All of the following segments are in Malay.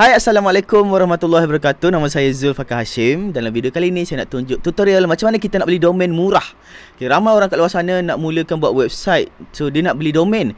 Hai Assalamualaikum Warahmatullahi Wabarakatuh Nama saya Zul Fakah Hashim dalam video kali ini saya nak tunjuk tutorial Macam mana kita nak beli domain murah okay, Ramai orang kat luar sana nak mulakan buat website So dia nak beli domain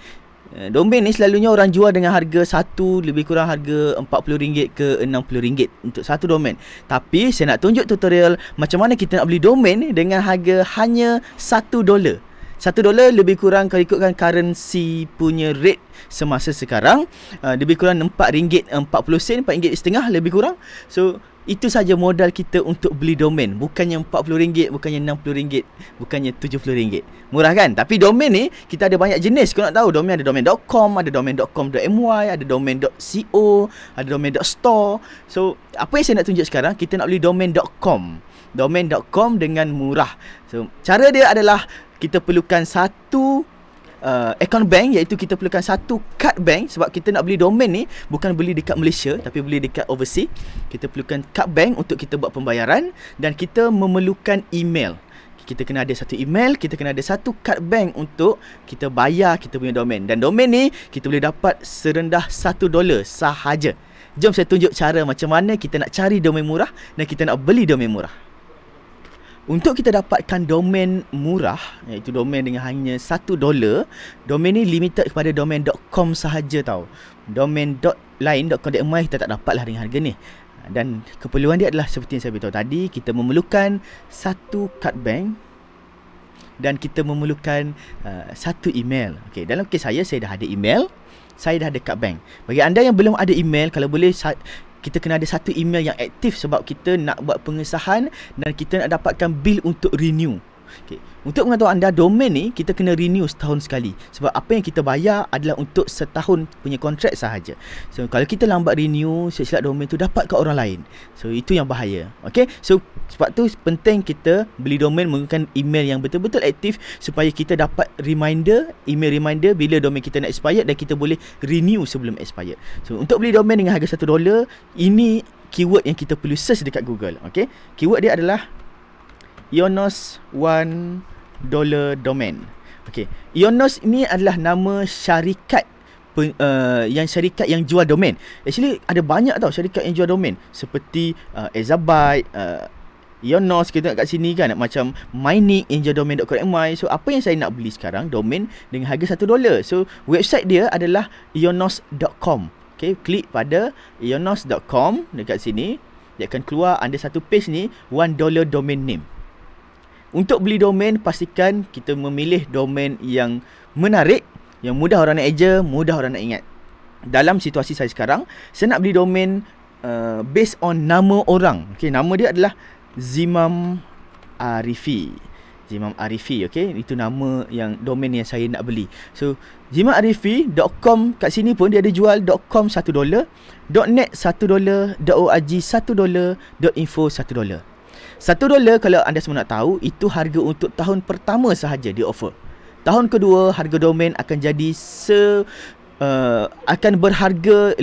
eh, Domain ni selalunya orang jual dengan harga satu lebih kurang harga RM40 ke RM60 untuk satu domain. Tapi saya nak tunjuk tutorial macam mana kita nak beli domain dengan harga hanya satu dolar. Satu dolar lebih kurang kalau ikutkan currency punya rate semasa sekarang uh, Lebih kurang RM4.40, RM4.50 uh, setengah lebih kurang So itu saja modal kita untuk beli domain Bukannya RM40, bukannya RM60, bukannya RM70 Murah kan? Tapi domain ni kita ada banyak jenis Kau nak tahu domain ada domain. com, ada domain. domain.com.my, ada domain. co, ada domain. store. So apa yang saya nak tunjuk sekarang kita nak beli domain. domain.com domain.com dengan murah. So cara dia adalah kita perlukan satu uh, account bank iaitu kita perlukan satu card bank sebab kita nak beli domain ni bukan beli dekat Malaysia tapi beli dekat overseas kita perlukan card bank untuk kita buat pembayaran dan kita memerlukan email kita kena ada satu email, kita kena ada satu card bank untuk kita bayar kita punya domain. Dan domain ni kita boleh dapat serendah satu dolar sahaja. Jom saya tunjuk cara macam mana kita nak cari domain murah dan kita nak beli domain murah. Untuk kita dapatkan domain murah iaitu domain dengan hanya satu dolar, domain ni limited kepada domain.com sahaja tau. Domain .lain.com.my kita tak dapatlah dengan harga ni. Dan keperluan dia adalah seperti yang saya beritahu tadi, kita memerlukan satu card bank dan kita memerlukan uh, satu email. Okay, dalam kes saya saya dah ada email, saya dah ada card bank. Bagi anda yang belum ada email, kalau boleh kita kena ada satu email yang aktif sebab kita nak buat pengesahan dan kita nak dapatkan bil untuk renew Okay. Untuk mengatur anda domain ni kita kena renew setahun sekali sebab apa yang kita bayar adalah untuk setahun punya kontrak sahaja. So kalau kita lambat renew silap-silap domain tu dapat ke orang lain. So itu yang bahaya. Okay. So sebab tu penting kita beli domain menggunakan email yang betul-betul aktif supaya kita dapat reminder, email reminder bila domain kita nak expire dan kita boleh renew sebelum expire. So untuk beli domain dengan harga $1 ini keyword yang kita perlu search dekat Google. Okay. Keyword dia adalah Ionos One Dollar Domain. Okay, Ionos ini adalah nama syarikat pen, uh, eh, yang syarikat yang jual domain. Actually ada banyak tau syarikat yang jual domain seperti uh, Exabyte, uh, Ionos kita tengok kat sini kan macam mining yang jual domain.com.my. So apa yang saya nak beli sekarang domain dengan harga 1 dollar. So website dia adalah ionos.com. Okay, klik pada ionos.com dekat sini. Dia akan keluar anda satu page ni 1 dollar domain name. Untuk beli domain, pastikan kita memilih domain yang menarik, yang mudah orang nak eja, mudah orang nak ingat. Dalam situasi saya sekarang, saya nak beli domain uh, based on nama orang. Okay, nama dia adalah Zimam Arifi. Zimam Arifi, okay? Itu nama yang domain yang saya nak beli. So, Zimam zimamarifi.com kat sini pun dia ada jual .com $1, .net $1, .org $1, .info $1. Satu dolar kalau anda semua nak tahu itu harga untuk tahun pertama sahaja di offer. Tahun kedua harga domain akan jadi se uh, akan berharga 15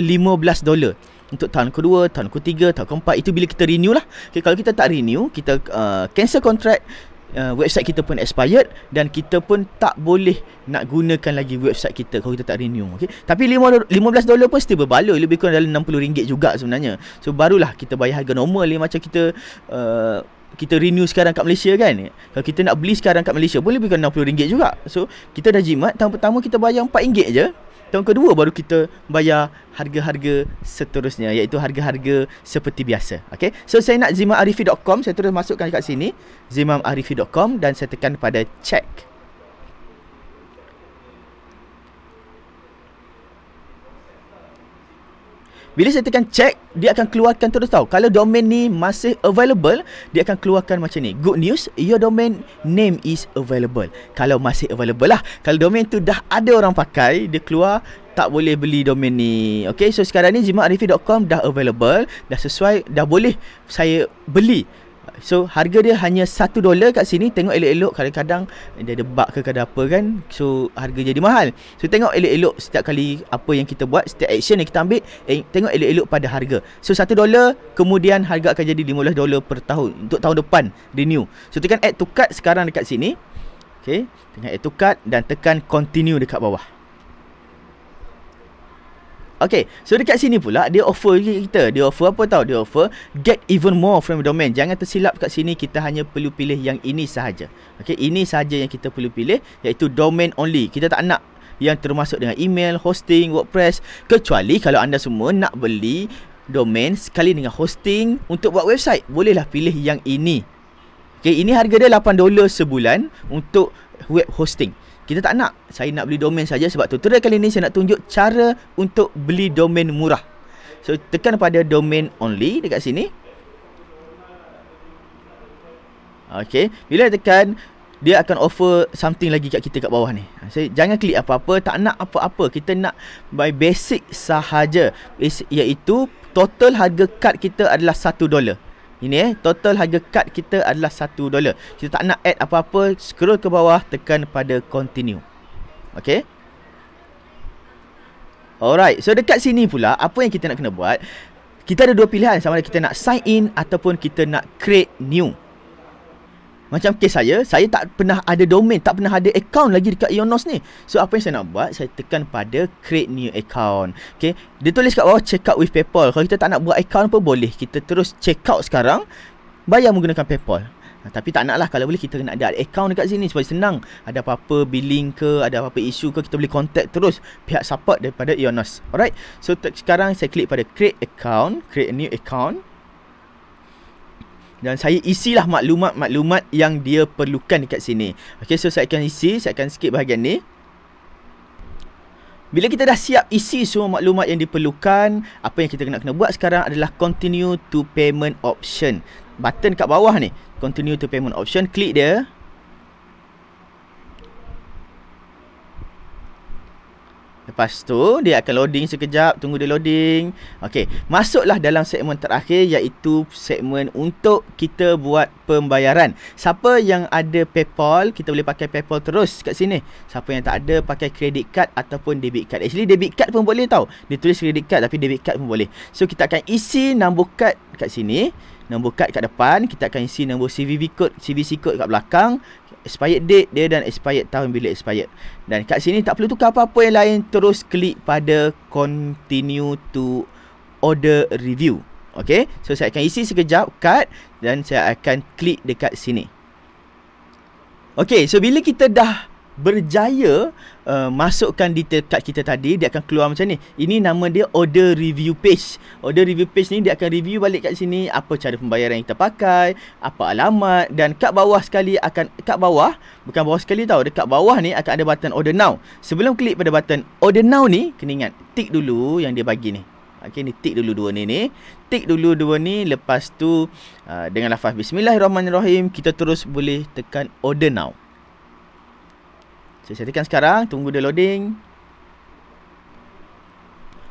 dolar. Untuk tahun kedua, tahun ketiga, tahun keempat Itu bila kita renew lah okay, Kalau kita tak renew, kita uh, cancel contract uh, website kita pun expired dan kita pun tak boleh nak gunakan lagi website kita kalau kita tak renew Okay. tapi 5, 15 dolar pun still berbaloi lebih kurang dalam 60 ringgit juga sebenarnya so barulah kita bayar harga normal yang macam kita uh, kita renew sekarang kat Malaysia kan kalau kita nak beli sekarang kat Malaysia pun lebih kurang 60 ringgit juga so kita dah jimat tahun pertama kita bayar 4 ringgit je tahun kedua baru kita bayar harga-harga seterusnya iaitu harga-harga seperti biasa okey so saya nak zimamarifi.com saya terus masukkan dekat sini zimamarifi.com dan saya tekan pada check Bila saya tekan check Dia akan keluarkan terus tau Kalau domain ni masih available Dia akan keluarkan macam ni Good news Your domain name is available Kalau masih available lah Kalau domain tu dah ada orang pakai Dia keluar Tak boleh beli domain ni Okay so sekarang ni Zimarifi.com dah available Dah sesuai Dah boleh saya beli So harga dia hanya satu dolar kat sini Tengok elok-elok kadang-kadang Dia ada bug ke kadang apa kan So harga jadi mahal So tengok elok-elok setiap kali apa yang kita buat Setiap action yang kita ambil eh, Tengok elok-elok pada harga So satu dolar kemudian harga akan jadi 15 dolar per tahun Untuk tahun depan renew So tekan add to cart sekarang dekat sini Okay Tekan add to cart dan tekan continue dekat bawah Okay, so dekat sini pula dia offer kita. Dia offer apa tau? Dia offer get even more from your domain. Jangan tersilap kat sini kita hanya perlu pilih yang ini sahaja. Okay, ini sahaja yang kita perlu pilih iaitu domain only. Kita tak nak yang termasuk dengan email, hosting, WordPress kecuali kalau anda semua nak beli domain sekali dengan hosting untuk buat website. Bolehlah pilih yang ini. Okay, ini harga dia $8 sebulan untuk web hosting kita tak nak saya nak beli domain saja sebab tutorial kali ni saya nak tunjuk cara untuk beli domain murah so tekan pada domain only dekat sini Okay, bila tekan dia akan offer something lagi kat kita kat bawah ni ha, so, jangan klik apa-apa tak nak apa-apa kita nak buy basic sahaja iaitu total harga card kita adalah 1 dolar ini eh, total harga card kita adalah $1. Kita tak nak add apa-apa, scroll ke bawah, tekan pada continue. Okay. Alright, so dekat sini pula, apa yang kita nak kena buat? Kita ada dua pilihan, sama ada kita nak sign in ataupun kita nak create new. Macam kes saya, saya tak pernah ada domain, tak pernah ada account lagi dekat Ionos ni. So apa yang saya nak buat, saya tekan pada create new account. Okay, dia tulis kat bawah check out with PayPal. Kalau kita tak nak buat account pun boleh. Kita terus check out sekarang, bayar menggunakan PayPal. Ha, tapi tak nak lah kalau boleh kita nak ada account dekat sini supaya senang. Ada apa-apa billing ke, ada apa-apa isu ke, kita boleh contact terus pihak support daripada Ionos. Alright, so sekarang saya klik pada create account, create a new account dan saya isilah maklumat-maklumat yang dia perlukan dekat sini. Okay, so saya akan isi, saya akan skip bahagian ni. Bila kita dah siap isi semua maklumat yang diperlukan, apa yang kita nak kena buat sekarang adalah continue to payment option. Button kat bawah ni, continue to payment option, klik dia. Lepas tu dia akan loading sekejap Tunggu dia loading Okey, Masuklah dalam segmen terakhir Iaitu segmen untuk kita buat pembayaran Siapa yang ada Paypal Kita boleh pakai Paypal terus kat sini Siapa yang tak ada pakai credit card Ataupun debit card Actually debit card pun boleh tau Dia tulis credit card tapi debit card pun boleh So kita akan isi nombor card kat sini Nombor kad kat depan Kita akan isi nombor CVV code CVC code kat belakang expired date dia dan expired tahun bila expired dan kat sini tak perlu tukar apa-apa yang lain terus klik pada continue to order review Okay, so saya akan isi sekejap kad dan saya akan klik dekat sini Okay, so bila kita dah berjaya uh, masukkan detail card kita tadi dia akan keluar macam ni ini nama dia order review page order review page ni dia akan review balik kat sini apa cara pembayaran yang kita pakai apa alamat dan kat bawah sekali akan kat bawah bukan bawah sekali tau dekat bawah ni akan ada button order now sebelum klik pada button order now ni kena ingat tick dulu yang dia bagi ni Okey ni tick dulu dua ni ni. Tick dulu dua ni lepas tu uh, dengan lafaz bismillahirrahmanirrahim kita terus boleh tekan order now. Saya settingkan sekarang Tunggu dia loading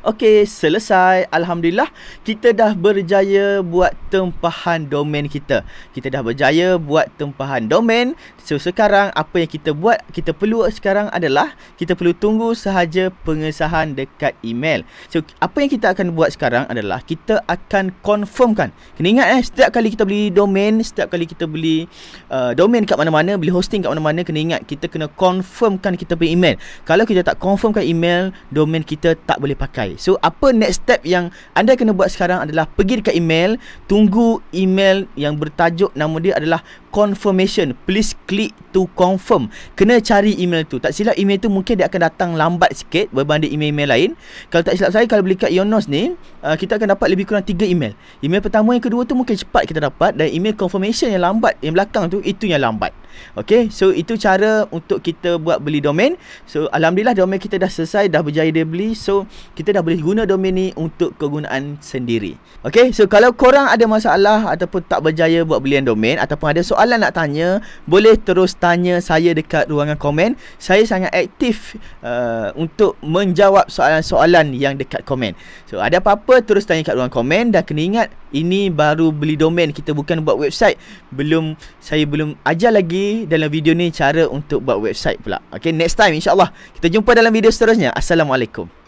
Okey, selesai. Alhamdulillah, kita dah berjaya buat tempahan domain kita. Kita dah berjaya buat tempahan domain. So, sekarang apa yang kita buat, kita perlu sekarang adalah kita perlu tunggu sahaja pengesahan dekat email. So, apa yang kita akan buat sekarang adalah kita akan confirmkan. Kena ingat eh, setiap kali kita beli domain, setiap kali kita beli uh, domain kat mana-mana, beli hosting kat mana-mana, kena ingat kita kena confirmkan kita punya email. Kalau kita tak confirmkan email, domain kita tak boleh pakai sampai. So apa next step yang anda kena buat sekarang adalah pergi dekat email, tunggu email yang bertajuk nama dia adalah confirmation please click to confirm kena cari email tu tak silap email tu mungkin dia akan datang lambat sikit berbanding email-email lain kalau tak silap saya kalau beli kat Ionos ni uh, kita akan dapat lebih kurang 3 email email pertama yang kedua tu mungkin cepat kita dapat dan email confirmation yang lambat yang belakang tu itu yang lambat Okay, so itu cara untuk kita buat beli domain So, Alhamdulillah domain kita dah selesai, dah berjaya dia beli So, kita dah boleh guna domain ni untuk kegunaan sendiri Okay, so kalau korang ada masalah ataupun tak berjaya buat belian domain Ataupun ada soalan soalan nak tanya boleh terus tanya saya dekat ruangan komen saya sangat aktif uh, untuk menjawab soalan-soalan yang dekat komen so ada apa-apa terus tanya kat ruangan komen dan kena ingat ini baru beli domain kita bukan buat website belum saya belum ajar lagi dalam video ni cara untuk buat website pula Okay next time insyaallah kita jumpa dalam video seterusnya assalamualaikum